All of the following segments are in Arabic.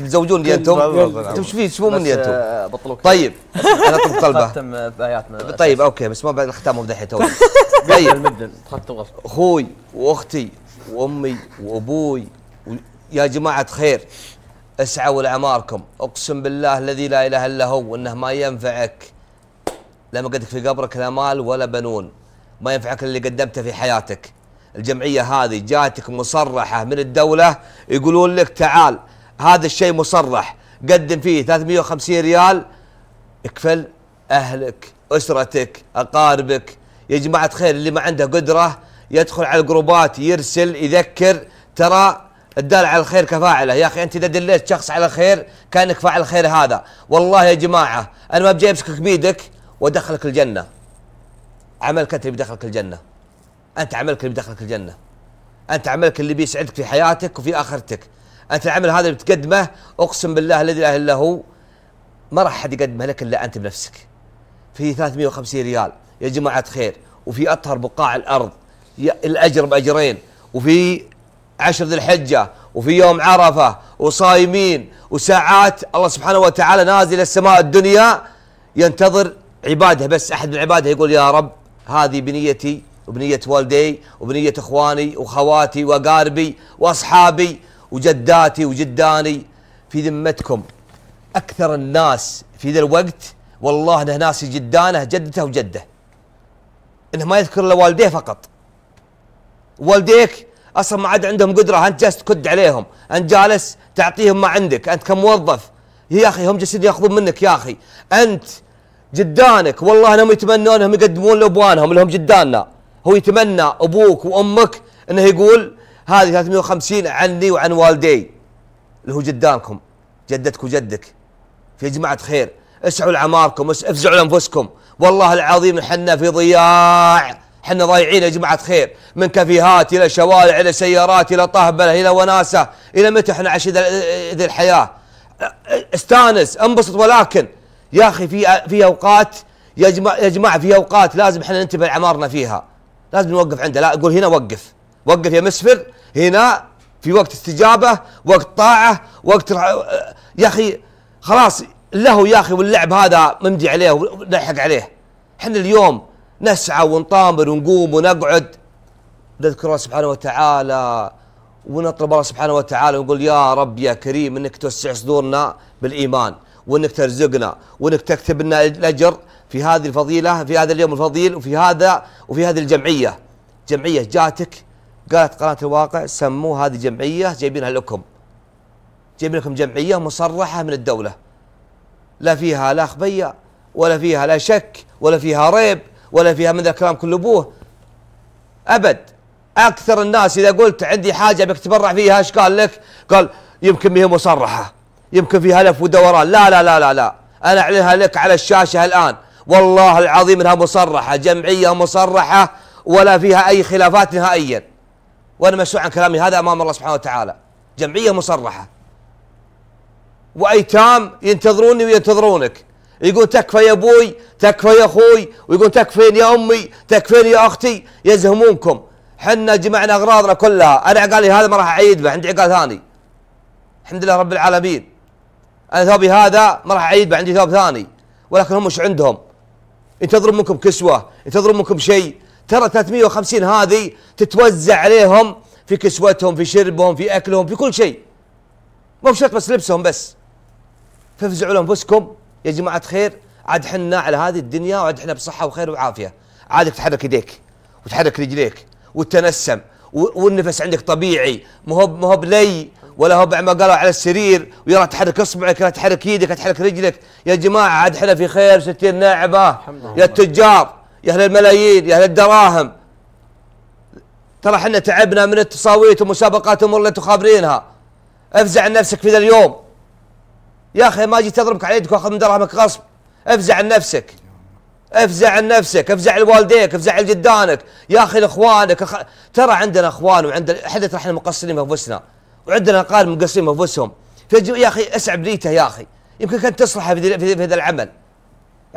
تتزوجون لي انتم انتم ايش فيه سمو مني انتم بطلوك طيب انا طب قلبه ختم آه، باياتنا طيب, طيب، اوكي بس ما بعد الختام مو بدحين تو طيب اخوي واختي وامي وابوي يا جماعه خير اسعوا لاعماركم اقسم بالله الذي لا اله الا هو انه ما ينفعك لما قدك في قبرك لا مال ولا بنون ما ينفعك اللي قدمته في حياتك الجمعيه هذه جاتك مصرحه من الدوله يقولون لك تعال هذا الشيء مصرح قدم فيه 350 ريال اكفل اهلك اسرتك اقاربك يا جماعه خير اللي ما عنده قدره يدخل على الجروبات يرسل يذكر ترى الدال على الخير كفاعله يا اخي انت اذا دليت شخص على الخير كانك فاعل الخير هذا والله يا جماعه انا ما بجي امسكك بيدك وادخلك الجنه عملك انت اللي بيدخلك الجنه انت عملك اللي بيدخلك الجنه انت عملك اللي بيسعدك في حياتك وفي اخرتك انت العمل هذا اللي بتقدمه اقسم بالله الذي لا اله الا هو ما راح حد يقدمه لك الا انت بنفسك في 350 ريال يا جماعه خير وفي اطهر بقاع الارض الاجر باجرين وفي عشر ذي الحجه وفي يوم عرفه وصايمين وساعات الله سبحانه وتعالى نازل السماء الدنيا ينتظر عباده بس احد من عباده يقول يا رب هذه بنيتي وبنية والدي وبنية اخواني وخواتي واقاربي واصحابي وجداتي وجداني في ذمتكم أكثر الناس في ذا الوقت والله انه ناسي جدانه جدته وجده انه ما يذكر الا والديه فقط والديك اصلا ما عاد عندهم قدره انت جالس تكد عليهم انت جالس تعطيهم ما عندك انت كموظف يا اخي هم جالسين ياخذون منك يا اخي انت جدانك والله انهم يتمنون انهم يقدمون لابوانهم اللي هم جداننا هو يتمنى ابوك وامك انه يقول هذه 350 عني وعن والدي اللي هو جدانكم جدتك وجدك في جماعة خير اسعوا لعماركم افزعوا لانفسكم والله العظيم حنا في ضياع حنا ضايعين يا جماعة خير من كافيهات إلى شوارع إلى سيارات إلى طهبلة إلى وناسة إلى متى احنا عايشين ذي الحياة استانس انبسط ولكن يا أخي في في أوقات يا جماعة يا جماعة في أوقات لازم احنا ننتبه لعمارنا فيها لازم نوقف عندها لا أقول هنا وقف وقف يا مسفر هنا في وقت استجابة وقت طاعة وقت آه، يا أخي خلاص اللهو يا أخي واللعب هذا ممدي عليه ونلحق عليه احنا اليوم نسعى ونطامر ونقوم ونقعد نذكر الله سبحانه وتعالى ونطلب الله سبحانه وتعالى ونقول يا رب يا كريم انك توسع صدورنا بالايمان وانك ترزقنا وانك تكتب لنا الاجر في هذه الفضيله في هذا اليوم الفضيل وفي هذا وفي هذه الجمعيه جمعيه جاتك قالت قناة الواقع سموا هذه جمعية جايبينها لكم جايبين لكم جمعية مصرحة من الدولة لا فيها لا خبية ولا فيها لا شك ولا فيها ريب ولا فيها من ذا الكلام كله أبوه أبد أكثر الناس إذا قلت عندي حاجة بك تبرع فيها إيش قال لك قال يمكن هي مصرحة يمكن فيها لف ودوران لا لا لا لا لا أنا أعلنها لك على الشاشة الآن والله العظيم انها مصرحه، جمعيه مصرحه ولا فيها اي خلافات نهائيا. وأنا مسؤول عن كلامي هذا أمام الله سبحانه وتعالى جمعية مصرحة وأيتام ينتظروني وينتظرونك يقول تكفى يا أبوي تكفى يا أخوي ويقول تكفين يا أمي تكفين يا أختي يزهمونكم حنا جمعنا أغراضنا كلها أنا عقالي هذا ما راح أعيد به عندي عقال ثاني الحمد لله رب العالمين أنا ثوبي هذا ما راح أعيد به عندي ثوب ثاني ولكن هم مش عندهم ينتظرون منكم كسوة ينتظرون منكم شيء ترى 350 هذه تتوزع عليهم في كسوتهم في شربهم في اكلهم في كل شيء مو بشرط بس لبسهم بس فافزعوا لانفسكم يا جماعه خير عاد حنا على هذه الدنيا وعاد احنا بصحه وخير وعافيه عادك تحرك يديك وتحرك رجليك وتتنسم والنفس عندك طبيعي ما هو ما هو بلي ولا هو بعد ما قالوا على السرير ويرى تحرك اصبعك لا تحرك يدك لا تحرك رجلك يا جماعه عاد احنا في خير ستين ناعبه يا التجار يا اهل الملايين يا اهل الدراهم ترى احنا تعبنا من التصاويت ومسابقات الامور اللي تخابرينها افزع عن نفسك في ذا اليوم يا اخي ما جيت اضربك على يدك واخذ من دراهمك غصب افزع عن نفسك افزع عن نفسك افزع لوالديك افزع لجدانك يا اخي لاخوانك أخ... ترى عندنا اخوان وعندنا حدث احنا مقصرين بانفسنا وعندنا اقارب مقصرين بانفسهم يا اخي اسعب بنيته يا اخي يمكن كانت تصلح في ذا العمل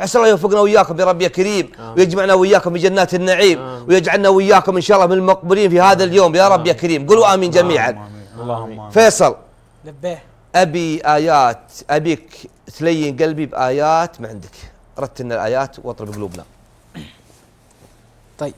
عسى الله يوفقنا وإياكم يا رب يا كريم آه. ويجمعنا وإياكم في جنات النعيم آه. ويجعلنا وإياكم إن شاء الله من المقبولين في هذا اليوم يا رب آه. يا كريم قولوا آمين جميعا اللهم آمين فيصل لبيه أبي آيات أبيك تلين قلبي بآيات ما عندك رتلنا الآيات واطرب قلوبنا طيب